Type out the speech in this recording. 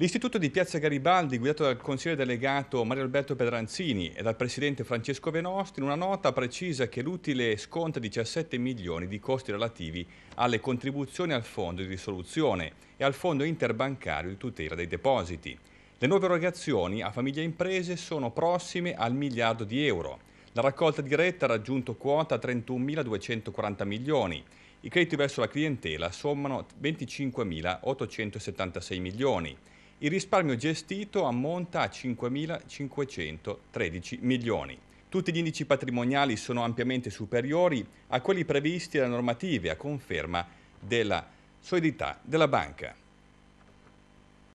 L'istituto di Piazza Garibaldi, guidato dal consigliere delegato Mario Alberto Pedranzini e dal presidente Francesco Venosti, in una nota precisa che l'utile sconta 17 milioni di costi relativi alle contribuzioni al fondo di risoluzione e al fondo interbancario di tutela dei depositi. Le nuove erogazioni a famiglie e imprese sono prossime al miliardo di euro. La raccolta diretta ha raggiunto quota 31.240 milioni. I crediti verso la clientela sommano 25.876 milioni il risparmio gestito ammonta a 5.513 milioni. Tutti gli indici patrimoniali sono ampiamente superiori a quelli previsti dalle normative, a conferma della solidità della banca.